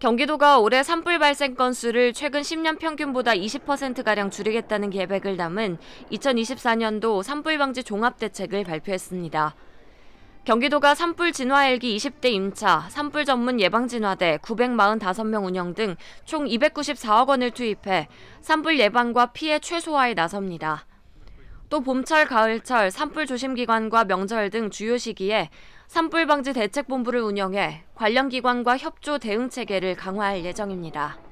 경기도가 올해 산불 발생 건수를 최근 10년 평균보다 20%가량 줄이겠다는 계획을 담은 2024년도 산불 방지 종합대책을 발표했습니다. 경기도가 산불 진화헬기 20대 임차, 산불 전문 예방진화대 945명 운영 등 총 294억 원을 투입해 산불 예방과 피해 최소화에 나섭니다. 또 봄철, 가을철 산불 조심 기관과 명절 등 주요 시기에 산불 방지 대책본부를 운영해 관련 기관과 협조 대응 체계를 강화할 예정입니다.